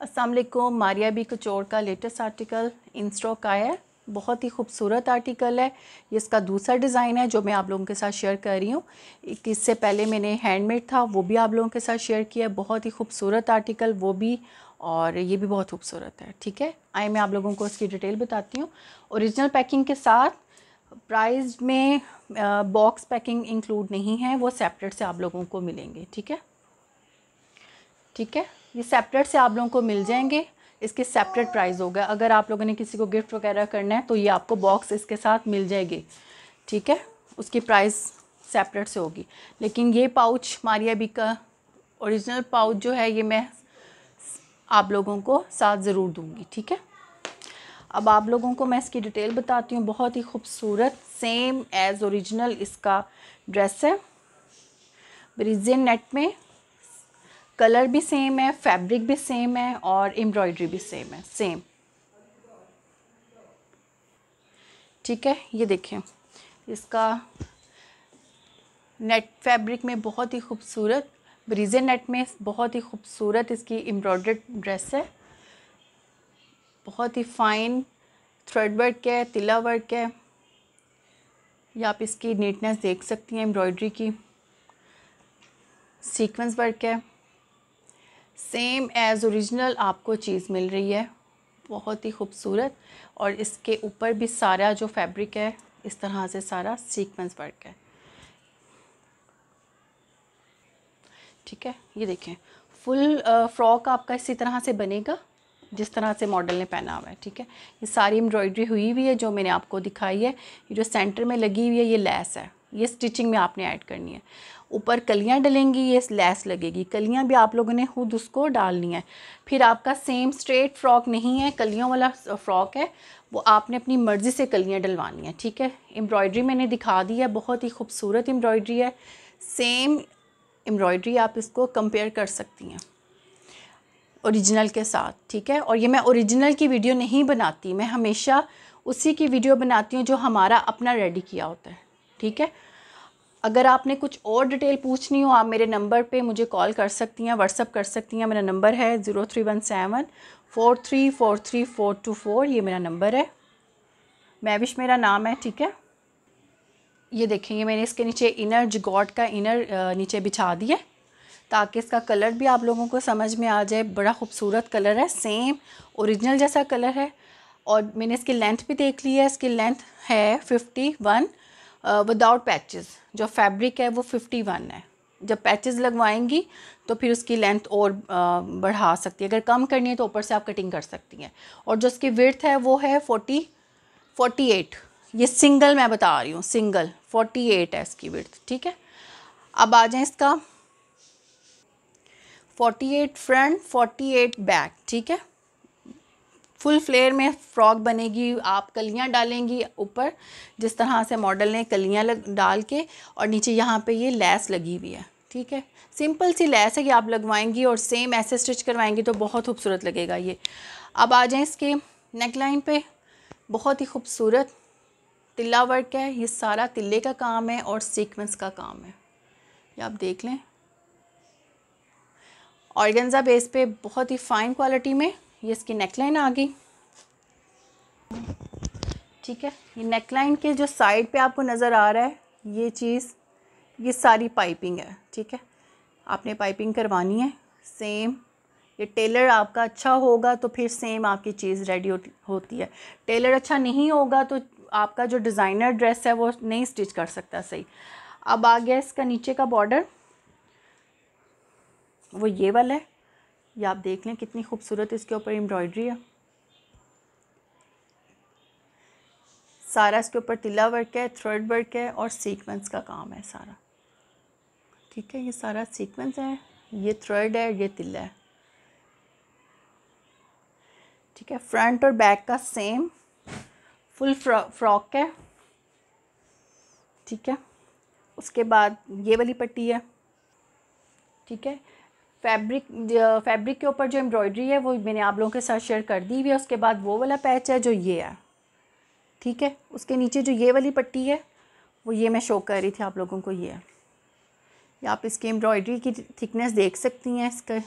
असलकुम मारिया बी कचोर का latest article Insta का है बहुत ही खूबसूरत आर्टिकल है ये इसका दूसरा डिज़ाइन है जो मैं आप लोगों के साथ शेयर कर रही हूँ इससे पहले मैंने हैंडमेड था वो भी आप लोगों के साथ शेयर किया बहुत ही खूबसूरत आर्टिकल वो भी और ये भी बहुत खूबसूरत है ठीक है आए मैं आप लोगों को इसकी डिटेल बताती हूँ ओरिजिनल पैकिंग के साथ प्राइस में बॉक्स पैकिंग इंक्लूड नहीं है वो सेपरेट से आप लोगों को मिलेंगे ठीक है ठीक है ये सेपरेट से आप लोगों को मिल जाएंगे इसके सेपरेट प्राइस होगा अगर आप लोगों ने किसी को गिफ्ट वगैरह करना है तो ये आपको बॉक्स इसके साथ मिल जाएगी ठीक है उसकी प्राइस सेपरेट से होगी लेकिन ये पाउच मारिया बी का औरिजिनल पाउच जो है ये मैं आप लोगों को साथ ज़रूर दूंगी ठीक है अब आप लोगों को मैं इसकी डिटेल बताती हूँ बहुत ही खूबसूरत सेम एज़ ओरिजिनल इसका ड्रेस है ब्रिजिन नेट में कलर भी सेम है फैब्रिक भी सेम है और एम्ब्रॉयडरी भी सेम है सेम ठीक है ये देखें इसका नेट फैब्रिक में बहुत ही खूबसूरत ब्रीजे नेट में बहुत ही खूबसूरत इसकी एम्ब्रॉयडर्ड ड्रेस है बहुत ही फाइन थ्रेड वर्क है तिला वर्क है या आप इसकी नीटनेस देख सकती हैं एम्ब्रॉयडरी की सीक्वेंस वर्क है सेम एज़ ओरिजिनल आपको चीज़ मिल रही है बहुत ही खूबसूरत और इसके ऊपर भी सारा जो फैब्रिक है इस तरह से सारा सीक्वेंस वर्क है ठीक है ये देखें फुल फ्रॉक आपका इसी तरह से बनेगा जिस तरह से मॉडल ने पहना हुआ है ठीक है ये सारी एम्ब्रॉयडरी हुई हुई है जो मैंने आपको दिखाई है ये जो सेंटर में लगी हुई है ये लैस है ये स्टिचिंग में आपने ऐड करनी है ऊपर कलियाँ डलेंगी ये लैस लगेगी कलियाँ भी आप लोगों ने खुद उसको डालनी है फिर आपका सेम स्ट्रेट फ्रॉक नहीं है कलियों वाला फ़्रॉक है वो आपने अपनी मर्ज़ी से कलियाँ डलवानी है ठीक है एम्ब्रॉयड्री मैंने दिखा दी है बहुत ही खूबसूरत एम्ब्रॉयड्री है सेम एम्ब्रॉयड्री आप इसको कंपेयर कर सकती हैं औरिजिनल के साथ ठीक है और ये मैं औरिजिनल की वीडियो नहीं बनाती मैं हमेशा उसी की वीडियो बनाती हूँ जो हमारा अपना रेडी किया होता है ठीक है अगर आपने कुछ और डिटेल पूछनी हो आप मेरे नंबर पे मुझे कॉल कर सकती हैं व्हाट्सअप कर सकती हैं मेरा नंबर है zero three one seven four three four three four two four ये मेरा नंबर है मैविश मेरा नाम है ठीक है ये देखेंगे मैंने इसके नीचे इनर जगॉट का इनर नीचे बिछा दिया ताकि इसका कलर भी आप लोगों को समझ में आ जाए बड़ा खूबसूरत कलर है सेम ओरिजिनल जैसा कलर है और मैंने इसकी लेंथ भी देख ली है इसकी लेंथ है फिफ्टी वन विदाउट पैचेस जो फैब्रिक है वो फिफ्टी वन है जब पैचेस लगवाएंगी तो फिर उसकी लेंथ और बढ़ा सकती है अगर कम करनी है तो ऊपर से आप कटिंग कर सकती हैं और जो उसकी विर्थ है वो है फोर्टी फोर्टी एट ये सिंगल मैं बता रही हूँ सिंगल फोर्टी एट है इसकी विर्थ ठीक है अब आ जाए इसका forty eight front forty eight back ठीक है फुल फ्लेयर में फ्रॉक बनेगी आप कलियाँ डालेंगी ऊपर जिस तरह से मॉडल ने कलियाँ डाल के और नीचे यहाँ पे ये लैस लगी हुई है ठीक है सिंपल सी लैस है कि आप लगवाएंगी और सेम ऐसे स्टिच करवाएंगी तो बहुत खूबसूरत लगेगा ये अब आ जाएँ इसके नेकलाइन पर बहुत ही खूबसूरत तिल्ला वर्क है ये सारा तिल्ले का काम है और सीक्वेंस का काम है ये आप देख लें ऑर्गेन्ज़ा बेस पे बहुत ही फ़ाइन क्वालिटी में ये इसकी नेकलाइन आ गई ठीक है ये नेकलाइन के जो साइड पे आपको नज़र आ रहा है ये चीज़ ये सारी पाइपिंग है ठीक है आपने पाइपिंग करवानी है सेम ये टेलर आपका अच्छा होगा तो फिर सेम आपकी चीज़ रेडी होती है टेलर अच्छा नहीं होगा तो आपका जो डिज़ाइनर ड्रेस है वो नहीं स्टिच कर सकता सही अब आ गया इसका नीचे का बॉर्डर वो ये वाला है ये आप देख लें कितनी खूबसूरत इसके ऊपर एम्ब्रॉयडरी है सारा इसके ऊपर तिला वर्क है थ्रेड वर्क है और सीक्वेंस का काम है सारा ठीक है ये सारा सीक्वेंस है ये थ्रेड है ये तिला है ठीक है फ्रंट और बैक का सेम फुल फ्रॉक है ठीक है उसके बाद ये वाली पट्टी है ठीक है फैब्रिक फैब्रिक के ऊपर जो एम्ब्रॉयडरी है वो मैंने आप लोगों के साथ शेयर कर दी हुई है उसके बाद वो वाला पैच है जो ये है ठीक है उसके नीचे जो ये वाली पट्टी है वो ये मैं शो कर रही थी आप लोगों को ये है आप इसकी एम्ब्रॉयडरी की थिकनेस देख सकती हैं इसका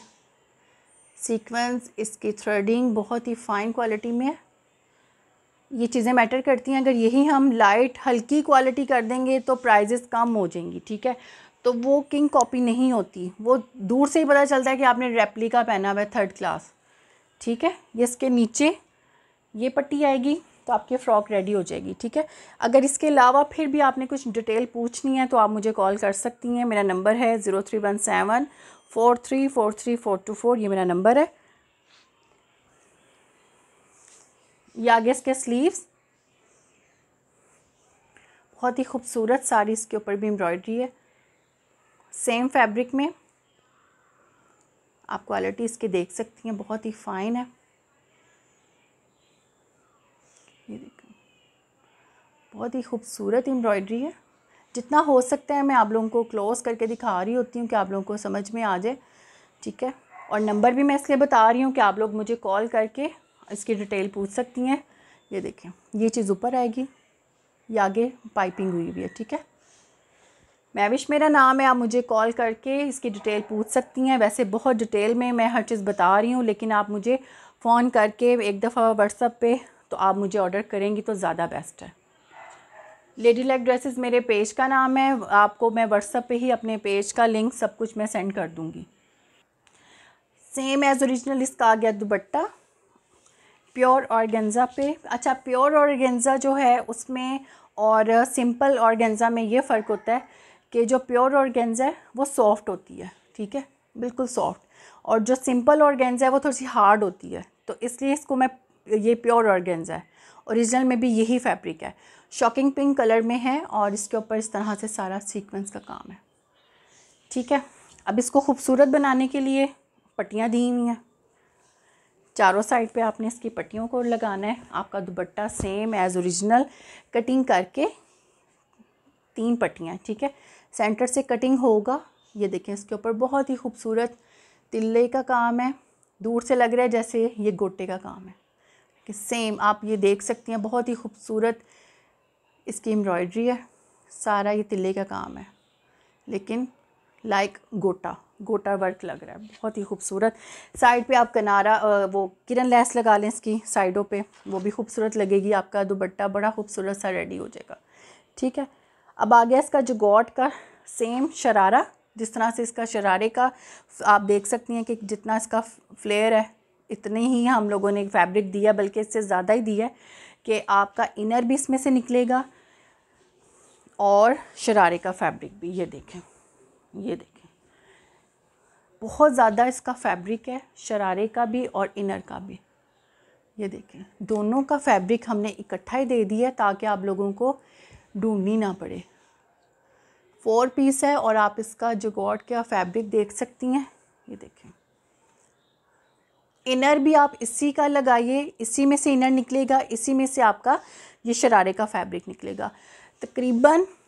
सीक्वेंस इसकी थ्रेडिंग बहुत ही फ़ाइन क्वालिटी में है ये चीज़ें मैटर करती हैं अगर यही हम लाइट हल्की क्वालिटी कर देंगे तो प्राइजेस कम हो जाएंगी ठीक है तो वो किंग कॉपी नहीं होती वो दूर से ही पता चलता है कि आपने रेप्लिका पहना हुआ है थर्ड क्लास ठीक है ये इसके नीचे ये पट्टी आएगी तो आपकी फ़्रॉक रेडी हो जाएगी ठीक है अगर इसके अलावा फिर भी आपने कुछ डिटेल पूछनी है तो आप मुझे कॉल कर सकती हैं मेरा नंबर है zero three one seven four three four three four two four ये मेरा नंबर है ये आगे इसके स्लीव्स बहुत ही खूबसूरत साड़ी इसके ऊपर भी एम्ब्रॉयडरी है सेम फैब्रिक में आप क्वालिटी इसकी देख सकती हैं बहुत ही फाइन है ये देखें बहुत ही खूबसूरत एम्ब्रॉयडरी है जितना हो सकता है मैं आप लोगों को क्लोज़ करके दिखा रही होती हूँ कि आप लोगों को समझ में आ जाए ठीक है और नंबर भी मैं इसलिए बता रही हूँ कि आप लोग मुझे कॉल करके इसकी डिटेल पूछ सकती हैं ये देखें ये चीज़ ऊपर आएगी ये आगे पाइपिंग हुई हुई है ठीक है मैविश मेरा नाम है आप मुझे कॉल करके इसकी डिटेल पूछ सकती हैं वैसे बहुत डिटेल में मैं हर चीज़ बता रही हूँ लेकिन आप मुझे फ़ोन करके एक दफ़ा व्हाट्सअप पे तो आप मुझे ऑर्डर करेंगी तो ज़्यादा बेस्ट है लेडी लैक ड्रेसेस मेरे पेज का नाम है आपको मैं व्हाट्सअप पे ही अपने पेज का लिंक सब कुछ मैं सेंड कर दूँगी सेम एज़ ओरिजिनल इसका आ गया दुपट्टा प्योर ऑर्गेन्ज़ा पे अच्छा प्योर ऑर्गेन्ज़ा जो है उसमें और सिंपल ऑर्गेन्ज़ा में ये फ़र्क होता है कि जो प्योर ऑर्गेन्जा है वो सॉफ्ट होती है ठीक है बिल्कुल सॉफ्ट और जो सिंपल ऑर्गेन्जा है वो थोड़ी सी हार्ड होती है तो इसलिए इसको मैं ये प्योर ऑर्गेन्जा है ओरिजिनल में भी यही फैब्रिक है शॉकिंग पिंक कलर में है और इसके ऊपर इस तरह से सारा सीक्वेंस का काम है ठीक है अब इसको खूबसूरत बनाने के लिए पट्टियाँ दी हुई हैं चारों साइड पे आपने इसकी पट्टियों को लगाना है आपका dupatta same as original cutting करके तीन पट्टियाँ ठीक है सेंटर से कटिंग होगा ये देखें इसके ऊपर बहुत ही खूबसूरत तिल्ले का काम है दूर से लग रहा है जैसे ये गोटे का काम है कि सेम आप ये देख सकती हैं बहुत ही खूबसूरत इसकी एम्ब्रॉयडरी है सारा ये तिल्ले का काम है लेकिन लाइक गोटा गोटा वर्क लग रहा है बहुत ही खूबसूरत साइड पे आप कनारा वो किरण लैस लगा लें इसकी साइडों पे वो भी खूबसूरत लगेगी आपका दुपट्टा बड़ा खूबसूरत सा रेडी हो जाएगा ठीक है अब आ गया इसका जो का सेम शरारा जिस तरह से इसका शरारे का आप देख सकती हैं कि जितना इसका फ्लेयर है इतने ही हम लोगों ने फैब्रिक दिया बल्कि इससे ज़्यादा ही दिया है कि आपका इनर भी इसमें से निकलेगा और शरारे का फैब्रिक भी ये देखें ये देखें बहुत ज़्यादा इसका फैब्रिक है शरारे का भी और इनर का भी ये देखें दोनों का फैब्रिक हमने इकट्ठा ही दे दिया ताकि आप लोगों को ढूंढनी ना पड़े फोर पीस है और आप इसका जगॉट क्या फैब्रिक देख सकती हैं ये देखें इनर भी आप इसी का लगाइए इसी में से इनर निकलेगा इसी में से आपका ये शरारे का फैब्रिक निकलेगा तकरीबन